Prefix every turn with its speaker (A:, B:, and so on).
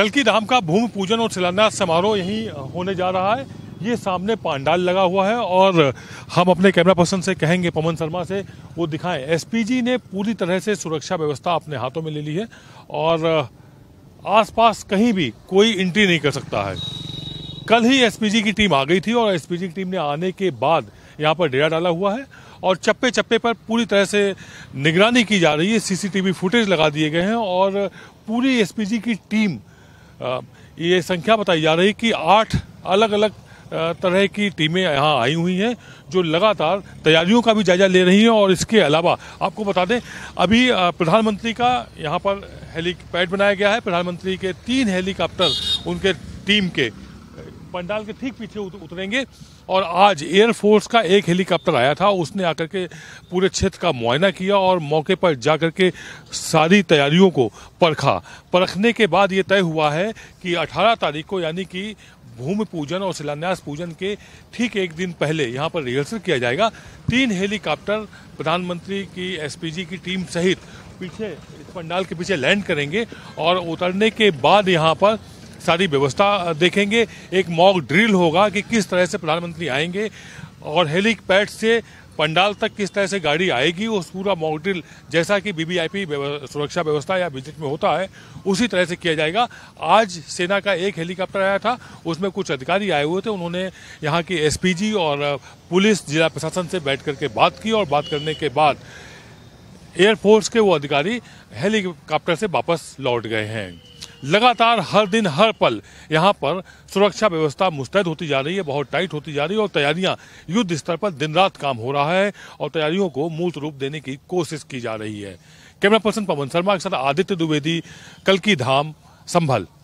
A: कलकी धाम का भूमि पूजन और शिलान्यास समारोह यहीं होने जा रहा है ये सामने पांडाल लगा हुआ है और हम अपने कैमरा पर्सन से कहेंगे पवन शर्मा से वो दिखाएं एसपीजी ने पूरी तरह से सुरक्षा व्यवस्था अपने हाथों में ले ली है और आसपास कहीं भी कोई एंट्री नहीं कर सकता है कल ही एसपीजी की टीम आ गई थी और एसपीजी की टीम ने आने के बाद यहाँ पर डेरा डाला हुआ है और चप्पे चप्पे पर पूरी तरह से निगरानी की जा रही है सीसीटीवी फुटेज लगा दिए गए हैं और पूरी एसपीजी की टीम ये संख्या बताई जा रही कि आठ अलग अलग तरह की टीमें यहाँ आई हुई हैं जो लगातार तैयारियों का भी जायजा ले रही हैं और इसके अलावा आपको बता दें अभी प्रधानमंत्री का यहाँ पर हेलीपैड बनाया गया है प्रधानमंत्री के तीन हेलीकॉप्टर उनके टीम के पंडाल के ठीक पीछे उतरेंगे और आज एयरफोर्स का एक हेलीकॉप्टर आया था उसने आकर के पूरे क्षेत्र का मुआयना किया और मौके पर जाकर के सारी तैयारियों को परखा परखने के बाद ये तय हुआ है कि 18 तारीख को यानी कि भूमि पूजन और शिलान्यास पूजन के ठीक एक दिन पहले यहाँ पर रिहर्सल किया जाएगा तीन हेलीकॉप्टर प्रधानमंत्री की एस की टीम सहित पीछे इस पंडाल के पीछे लैंड करेंगे और उतरने के बाद यहाँ पर सारी व्यवस्था देखेंगे एक मॉक ड्रिल होगा कि किस तरह से प्रधानमंत्री आएंगे और हेलीपैड से पंडाल तक किस तरह से गाड़ी आएगी वो पूरा मॉक ड्रिल जैसा कि बीबीआईपी सुरक्षा व्यवस्था या विजिट में होता है उसी तरह से किया जाएगा आज सेना का एक हेलीकॉप्टर आया था उसमें कुछ अधिकारी आए हुए थे उन्होंने यहाँ की एसपीजी और पुलिस जिला प्रशासन से बैठ करके बात की और बात करने के बाद एयरफोर्स के वो अधिकारी हेलीकॉप्टर से वापस लौट गए हैं लगातार हर दिन हर पल यहाँ पर सुरक्षा व्यवस्था मुस्तैद होती जा रही है बहुत टाइट होती जा रही है और तैयारियाँ युद्ध स्तर पर दिन रात काम हो रहा है और तैयारियों को मूर्त रूप देने की कोशिश की जा रही है कैमरा पर्सन पवन शर्मा के साथ आदित्य द्विवेदी कल की धाम संभल